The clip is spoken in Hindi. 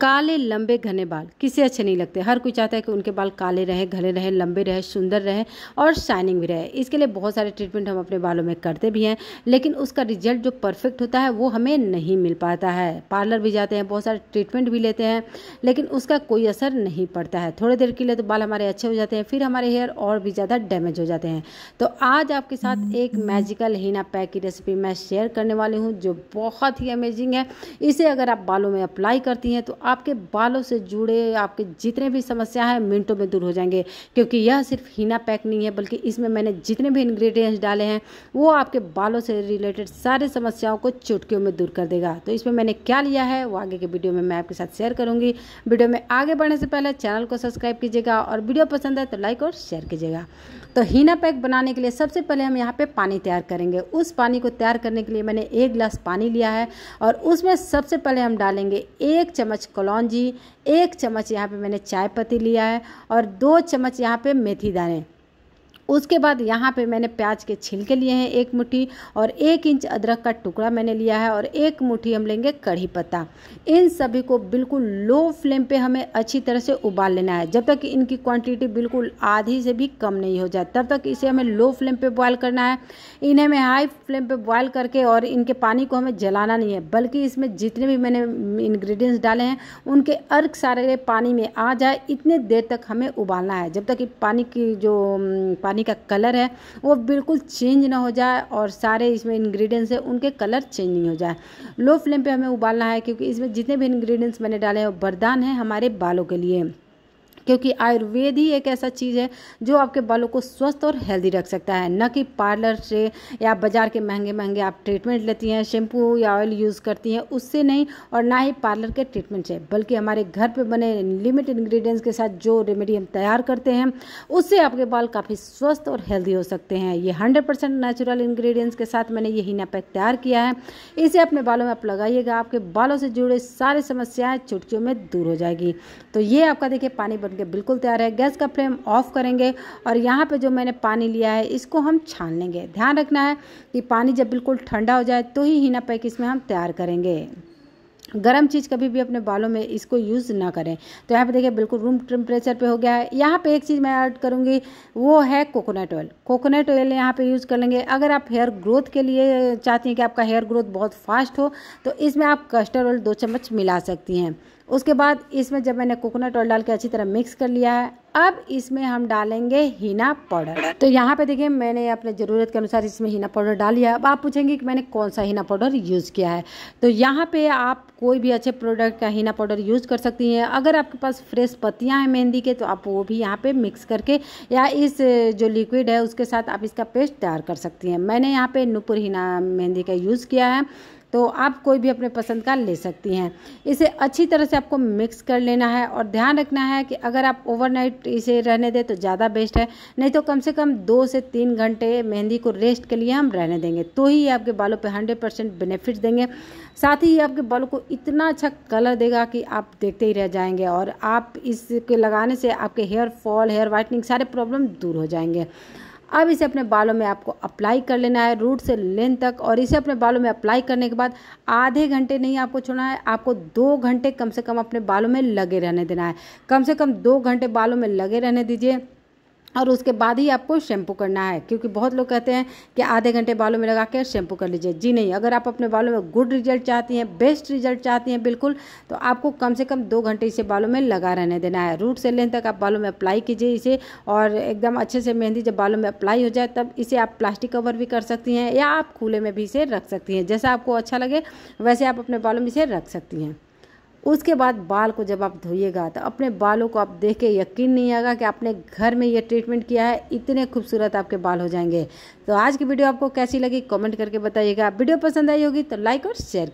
काले लंबे घने बाल किसे अच्छे नहीं लगते हर कोई चाहता है कि उनके बाल काले रहे घने रहे लंबे रहे सुंदर रहे और शाइनिंग भी रहे इसके लिए बहुत सारे ट्रीटमेंट हम अपने बालों में करते भी हैं लेकिन उसका रिजल्ट जो परफेक्ट होता है वो हमें नहीं मिल पाता है पार्लर भी जाते हैं बहुत सारे ट्रीटमेंट भी लेते हैं लेकिन उसका कोई असर नहीं पड़ता है थोड़ी देर के लिए तो बाल हमारे अच्छे हो जाते हैं फिर हमारे हेयर और भी ज़्यादा डैमेज हो जाते हैं तो आज आपके साथ एक मैजिकल हीना पैक की रेसिपी मैं शेयर करने वाली हूँ जो बहुत ही अमेजिंग है इसे अगर आप बालों में अप्लाई करती हैं तो आपके बालों से जुड़े आपके जितने भी समस्या हैं मिनटों में दूर हो जाएंगे क्योंकि यह सिर्फ हीना पैक नहीं है बल्कि इसमें मैंने जितने भी इन्ग्रीडियंट्स डाले हैं वो आपके बालों से रिलेटेड सारे समस्याओं को चुटकियों में दूर कर देगा तो इसमें मैंने क्या लिया है वो आगे के वीडियो में मैं आपके साथ शेयर करूँगी वीडियो में आगे बढ़ने से पहले चैनल को सब्सक्राइब कीजिएगा और वीडियो पसंद है तो लाइक और शेयर कीजिएगा तो हीना पैक बनाने के लिए सबसे पहले हम यहाँ पर पानी तैयार करेंगे उस पानी को तैयार करने के लिए मैंने एक गिलास पानी लिया है और उसमें सबसे पहले हम डालेंगे एक चम्मच कलौजी एक चम्मच यहाँ पे मैंने चाय पत्ती लिया है और दो चम्मच यहाँ पे मेथी दाने उसके बाद यहाँ पे मैंने प्याज के छिलके लिए हैं एक मुट्ठी और एक इंच अदरक का टुकड़ा मैंने लिया है और एक मुट्ठी हम लेंगे कढ़ी पत्ता इन सभी को बिल्कुल लो फ्लेम पे हमें अच्छी तरह से उबाल लेना है जब तक इनकी क्वांटिटी बिल्कुल आधी से भी कम नहीं हो जाए तब तक इसे हमें लो फ्लेम पर बॉयल करना है इन्हें हमें हाई फ्लेम पर बॉयल करके और इनके पानी को हमें जलाना नहीं है बल्कि इसमें जितने भी मैंने इन्ग्रीडियंट्स डाले हैं उनके अर्क सारे पानी में आ जाए इतने देर तक हमें उबालना है जब तक पानी की जो पानी पानी का कलर है वो बिल्कुल चेंज ना हो जाए और सारे इसमें इंग्रेडिएंट्स है उनके कलर चेंज नहीं हो जाए लो फ्लेम पे हमें उबालना है क्योंकि इसमें जितने भी इंग्रेडिएंट्स मैंने डाले हैं वो वरदान है हमारे बालों के लिए क्योंकि आयुर्वेद ही एक ऐसा चीज़ है जो आपके बालों को स्वस्थ और हेल्दी रख सकता है न कि पार्लर से या बाज़ार के महंगे महंगे आप ट्रीटमेंट लेती हैं शैम्पू या ऑयल यूज़ करती हैं उससे नहीं और ना ही पार्लर के ट्रीटमेंट से बल्कि हमारे घर पर बने लिमिट इन्ग्रीडियंट्स के साथ जो रेमेडी हम तैयार करते हैं उससे आपके बाल काफ़ी स्वस्थ और हेल्दी हो सकते हैं ये हंड्रेड परसेंट नेचुरल इन्ग्रीडियंट्स के साथ मैंने ये हीना पैक तैयार किया है इसे अपने बालों में आप लगाइएगा आपके बालों से जुड़े सारी समस्याएं चुटकियों में दूर हो जाएगी तो ये आपका देखिए पानी बन बनके बिल्कुल तैयार है गैस का फ्लेम ऑफ करेंगे और यहाँ पे जो मैंने पानी लिया है इसको हम छान लेंगे ध्यान रखना है कि पानी जब बिल्कुल ठंडा हो जाए तो ही हीना पैक इसमें हम तैयार करेंगे गर्म चीज़ कभी भी अपने बालों में इसको यूज़ ना करें तो यहाँ पे देखिए बिल्कुल रूम टेम्परेचर पे हो गया है यहाँ पे एक चीज़ मैं ऐड करूँगी वो है कोकोनट ऑयल कोकोनट ऑयल यहाँ पे यूज़ कर लेंगे अगर आप हेयर ग्रोथ के लिए चाहती हैं कि आपका हेयर ग्रोथ बहुत फास्ट हो तो इसमें आप कस्टर्ड ऑयल दो चम्मच मिला सकती हैं उसके बाद इसमें जब मैंने कोकोनट ऑयल डाल के अच्छी तरह मिक्स कर लिया है अब इसमें हम डालेंगे हीना पाउडर तो यहाँ पे देखिए मैंने अपने ज़रूरत के अनुसार इसमें हीना पाउडर डाल लिया अब आप पूछेंगे कि मैंने कौन सा हीना पाउडर यूज़ किया है तो यहाँ पे आप कोई भी अच्छे प्रोडक्ट का हीना पाउडर यूज़ कर सकती हैं अगर आपके पास फ्रेश पत्तियाँ हैं मेहंदी के तो आप वो भी यहाँ पर मिक्स करके या इस जो लिक्विड है उसके साथ आप इसका पेस्ट तैयार कर सकती हैं मैंने यहाँ पर नुपुर हीना मेहंदी का यूज़ किया है तो आप कोई भी अपने पसंद का ले सकती हैं इसे अच्छी तरह से आपको मिक्स कर लेना है और ध्यान रखना है कि अगर आप ओवरनाइट इसे रहने दें तो ज़्यादा बेस्ट है नहीं तो कम से कम दो से तीन घंटे मेहंदी को रेस्ट के लिए हम रहने देंगे तो ही ये आपके बालों पर हंड्रेड परसेंट बेनिफिट देंगे साथ ही ये आपके बालों को इतना अच्छा कलर देगा कि आप देखते ही रह जाएंगे और आप इसके लगाने से आपके हेयर फॉल हेयर वाइटनिंग सारे प्रॉब्लम दूर हो जाएंगे अब इसे अपने बालों में आपको अप्लाई कर लेना है रूट से लेन तक और इसे अपने बालों में अप्लाई करने के बाद आधे घंटे नहीं आपको छोड़ना है आपको दो घंटे कम से कम अपने बालों में लगे रहने देना है कम से कम दो घंटे बालों में लगे रहने दीजिए और उसके बाद ही आपको शैम्पू करना है क्योंकि बहुत लोग कहते हैं कि आधे घंटे बालों में लगा के शैम्पू कर लीजिए जी नहीं अगर आप अपने बालों में गुड रिजल्ट चाहती हैं बेस्ट रिजल्ट चाहती हैं बिल्कुल तो आपको कम से कम दो घंटे इसे बालों में लगा रहने देना है रूट से लेन तक आप बालों में अप्लाई कीजिए इसे और एकदम अच्छे से मेहंदी जब बालों में अप्लाई हो जाए तब इसे आप प्लास्टिक कवर भी कर सकती हैं या आप खुले में भी इसे रख सकती हैं जैसा आपको अच्छा लगे वैसे आप अपने बालों में इसे रख सकती हैं उसके बाद बाल को जब आप धोइएगा तो अपने बालों को आप देख के यकीन नहीं आएगा कि आपने घर में ये ट्रीटमेंट किया है इतने खूबसूरत आपके बाल हो जाएंगे तो आज की वीडियो आपको कैसी लगी कमेंट करके बताइएगा वीडियो पसंद आई होगी तो लाइक और शेयर